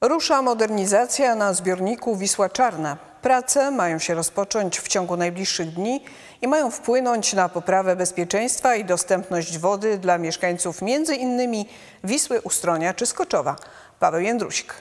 Rusza modernizacja na zbiorniku Wisła Czarna. Prace mają się rozpocząć w ciągu najbliższych dni i mają wpłynąć na poprawę bezpieczeństwa i dostępność wody dla mieszkańców m.in. Wisły, Ustronia czy Skoczowa. Paweł Jędrusik.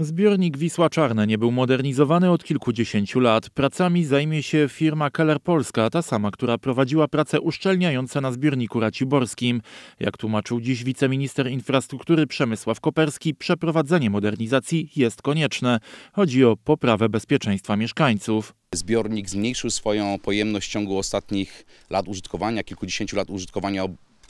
Zbiornik Wisła Czarne nie był modernizowany od kilkudziesięciu lat. Pracami zajmie się firma Keller Polska, ta sama, która prowadziła prace uszczelniające na zbiorniku raciborskim. Jak tłumaczył dziś wiceminister infrastruktury Przemysław Koperski, przeprowadzenie modernizacji jest konieczne. Chodzi o poprawę bezpieczeństwa mieszkańców. Zbiornik zmniejszył swoją pojemność w ciągu ostatnich lat użytkowania, kilkudziesięciu lat użytkowania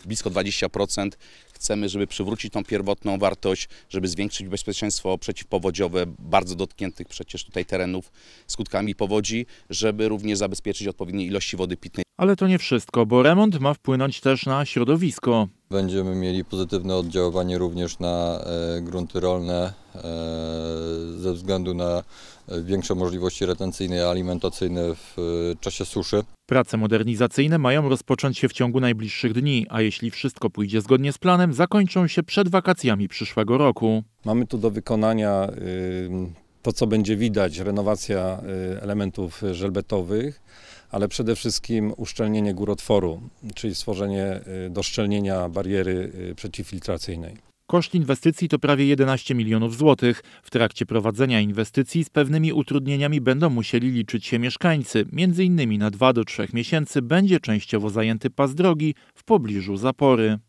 blisko 20%. Chcemy, żeby przywrócić tą pierwotną wartość, żeby zwiększyć bezpieczeństwo przeciwpowodziowe bardzo dotkniętych przecież tutaj terenów skutkami powodzi, żeby również zabezpieczyć odpowiednie ilości wody pitnej. Ale to nie wszystko, bo remont ma wpłynąć też na środowisko. Będziemy mieli pozytywne oddziaływanie również na e, grunty rolne, e, ze względu na e, większe możliwości retencyjne i alimentacyjne w e, czasie suszy. Prace modernizacyjne mają rozpocząć się w ciągu najbliższych dni, a jeśli wszystko pójdzie zgodnie z planem, zakończą się przed wakacjami przyszłego roku. Mamy tu do wykonania to, co będzie widać, renowacja y, elementów żelbetowych, ale przede wszystkim uszczelnienie górotworu, czyli stworzenie y, doszczelnienia bariery y, przeciwfiltracyjnej. Koszt inwestycji to prawie 11 milionów złotych. W trakcie prowadzenia inwestycji z pewnymi utrudnieniami będą musieli liczyć się mieszkańcy. Między innymi na 2 do 3 miesięcy będzie częściowo zajęty pas drogi w pobliżu zapory.